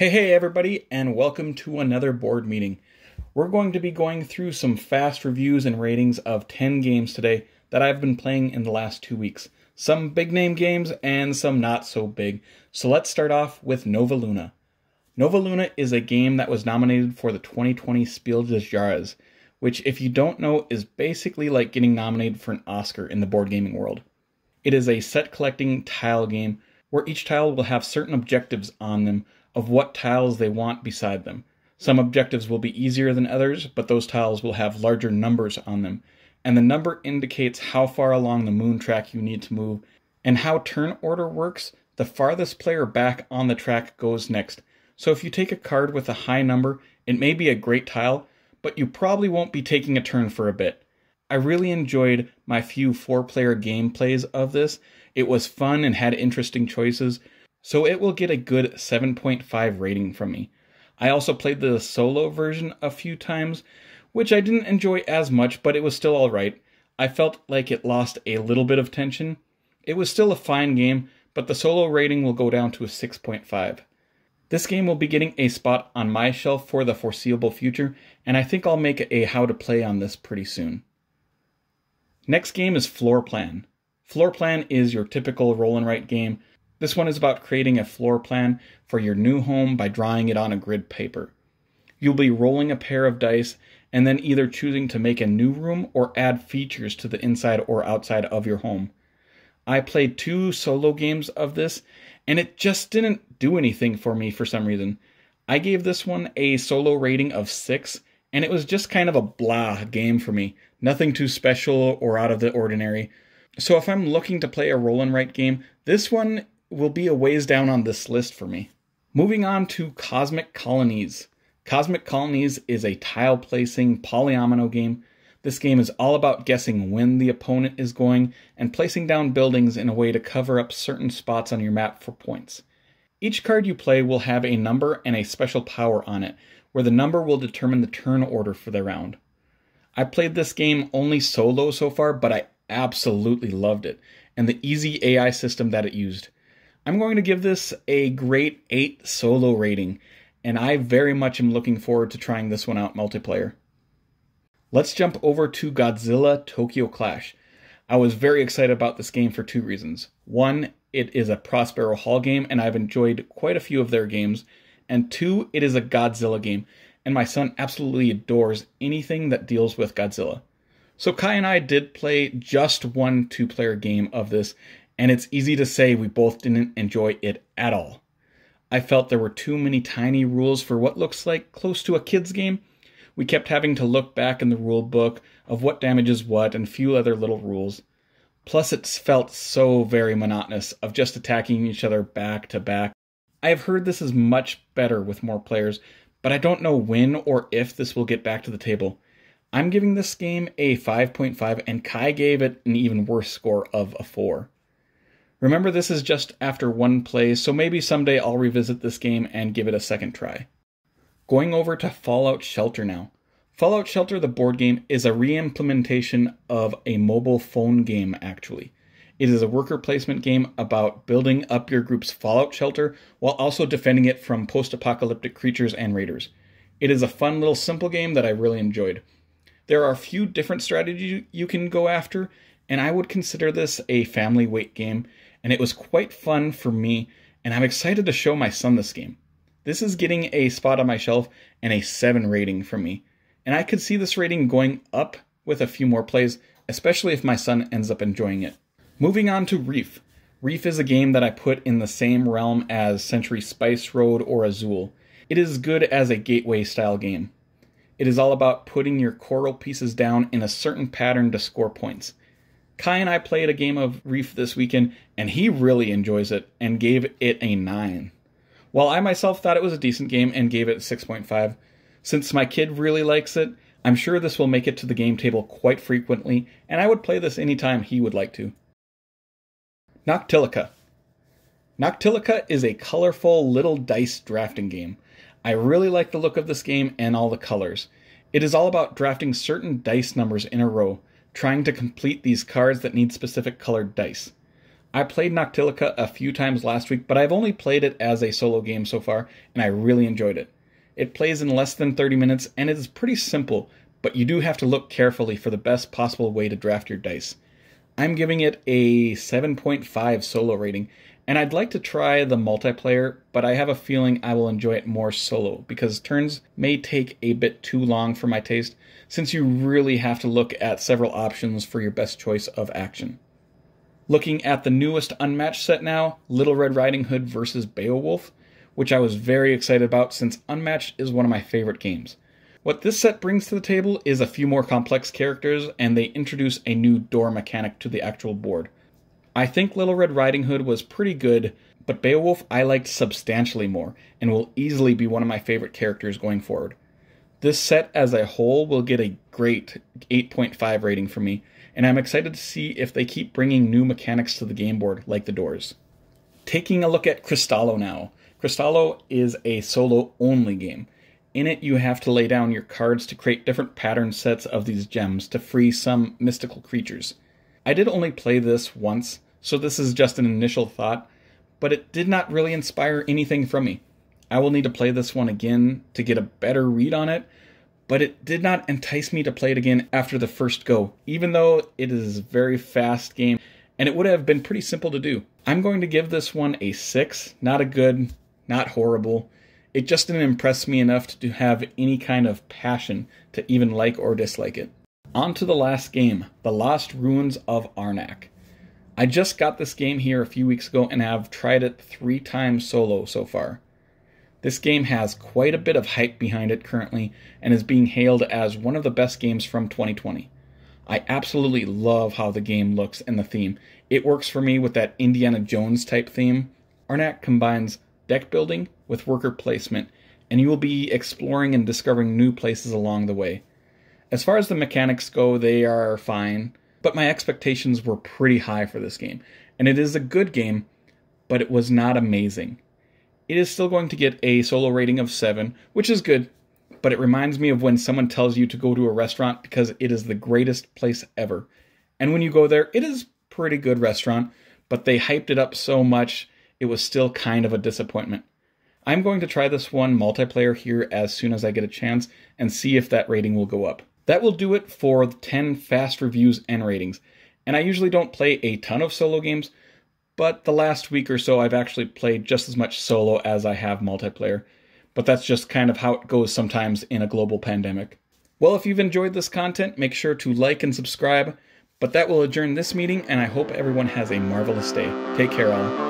Hey, hey, everybody, and welcome to another board meeting. We're going to be going through some fast reviews and ratings of 10 games today that I've been playing in the last two weeks. Some big name games and some not so big. So let's start off with Nova Luna. Nova Luna is a game that was nominated for the 2020 Spiel des Jahres, which, if you don't know, is basically like getting nominated for an Oscar in the board gaming world. It is a set collecting tile game where each tile will have certain objectives on them of what tiles they want beside them. Some objectives will be easier than others, but those tiles will have larger numbers on them, and the number indicates how far along the moon track you need to move. And how turn order works, the farthest player back on the track goes next. So if you take a card with a high number, it may be a great tile, but you probably won't be taking a turn for a bit. I really enjoyed my few four player gameplays of this. It was fun and had interesting choices, so it will get a good 7.5 rating from me. I also played the solo version a few times, which I didn't enjoy as much, but it was still alright. I felt like it lost a little bit of tension. It was still a fine game, but the solo rating will go down to a 6.5. This game will be getting a spot on my shelf for the foreseeable future, and I think I'll make a how to play on this pretty soon. Next game is Floor Plan. Floor Plan is your typical roll and write game this one is about creating a floor plan for your new home by drawing it on a grid paper. You'll be rolling a pair of dice and then either choosing to make a new room or add features to the inside or outside of your home. I played two solo games of this and it just didn't do anything for me for some reason. I gave this one a solo rating of 6 and it was just kind of a blah game for me. Nothing too special or out of the ordinary. So if I'm looking to play a roll and write game, this one will be a ways down on this list for me. Moving on to Cosmic Colonies. Cosmic Colonies is a tile placing polyomino game. This game is all about guessing when the opponent is going and placing down buildings in a way to cover up certain spots on your map for points. Each card you play will have a number and a special power on it, where the number will determine the turn order for the round. I played this game only solo so far, but I absolutely loved it, and the easy AI system that it used. I'm going to give this a great 8 solo rating, and I very much am looking forward to trying this one out multiplayer. Let's jump over to Godzilla Tokyo Clash. I was very excited about this game for two reasons. One, it is a Prospero Hall game, and I've enjoyed quite a few of their games. And two, it is a Godzilla game, and my son absolutely adores anything that deals with Godzilla. So Kai and I did play just one two player game of this, and it's easy to say we both didn't enjoy it at all. I felt there were too many tiny rules for what looks like close to a kid's game. We kept having to look back in the rule book of what damages what and few other little rules. Plus, it felt so very monotonous of just attacking each other back to back. I have heard this is much better with more players, but I don't know when or if this will get back to the table. I'm giving this game a 5.5, and Kai gave it an even worse score of a 4. Remember, this is just after one play, so maybe someday I'll revisit this game and give it a second try. Going over to Fallout Shelter now. Fallout Shelter, the board game, is a re implementation of a mobile phone game, actually. It is a worker placement game about building up your group's fallout shelter while also defending it from post apocalyptic creatures and raiders. It is a fun little simple game that I really enjoyed. There are a few different strategies you can go after, and I would consider this a family weight game and it was quite fun for me, and I'm excited to show my son this game. This is getting a spot on my shelf and a 7 rating from me, and I could see this rating going up with a few more plays, especially if my son ends up enjoying it. Moving on to Reef. Reef is a game that I put in the same realm as Century Spice Road or Azul. It is good as a gateway style game. It is all about putting your coral pieces down in a certain pattern to score points. Kai and I played a game of Reef this weekend, and he really enjoys it and gave it a 9. While I myself thought it was a decent game and gave it 6.5, since my kid really likes it, I'm sure this will make it to the game table quite frequently, and I would play this anytime he would like to. Noctilica. Noctilica is a colorful little dice drafting game. I really like the look of this game and all the colors. It is all about drafting certain dice numbers in a row, trying to complete these cards that need specific colored dice. I played Noctilica a few times last week, but I've only played it as a solo game so far, and I really enjoyed it. It plays in less than 30 minutes, and it is pretty simple, but you do have to look carefully for the best possible way to draft your dice. I'm giving it a 7.5 solo rating, and I'd like to try the multiplayer, but I have a feeling I will enjoy it more solo because turns may take a bit too long for my taste, since you really have to look at several options for your best choice of action. Looking at the newest Unmatched set now, Little Red Riding Hood versus Beowulf, which I was very excited about since Unmatched is one of my favorite games. What this set brings to the table is a few more complex characters, and they introduce a new door mechanic to the actual board I think Little Red Riding Hood was pretty good, but Beowulf I liked substantially more and will easily be one of my favorite characters going forward. This set as a whole will get a great 8.5 rating from me, and I'm excited to see if they keep bringing new mechanics to the game board like the doors. Taking a look at Cristallo now. Cristallo is a solo only game. In it, you have to lay down your cards to create different pattern sets of these gems to free some mystical creatures. I did only play this once, so this is just an initial thought, but it did not really inspire anything from me. I will need to play this one again to get a better read on it, but it did not entice me to play it again after the first go, even though it is a very fast game and it would have been pretty simple to do. I'm going to give this one a 6, not a good, not horrible. It just didn't impress me enough to have any kind of passion to even like or dislike it. On to the last game, The Lost Ruins of Arnak. I just got this game here a few weeks ago and have tried it three times solo so far. This game has quite a bit of hype behind it currently and is being hailed as one of the best games from 2020. I absolutely love how the game looks and the theme. It works for me with that Indiana Jones type theme. Arnak combines deck building with worker placement, and you will be exploring and discovering new places along the way. As far as the mechanics go, they are fine but my expectations were pretty high for this game. And it is a good game, but it was not amazing. It is still going to get a solo rating of 7, which is good, but it reminds me of when someone tells you to go to a restaurant because it is the greatest place ever. And when you go there, it is pretty good restaurant, but they hyped it up so much, it was still kind of a disappointment. I'm going to try this one multiplayer here as soon as I get a chance and see if that rating will go up. That will do it for 10 fast reviews and ratings. And I usually don't play a ton of solo games, but the last week or so I've actually played just as much solo as I have multiplayer. But that's just kind of how it goes sometimes in a global pandemic. Well, if you've enjoyed this content, make sure to like and subscribe. But that will adjourn this meeting, and I hope everyone has a marvelous day. Take care, all.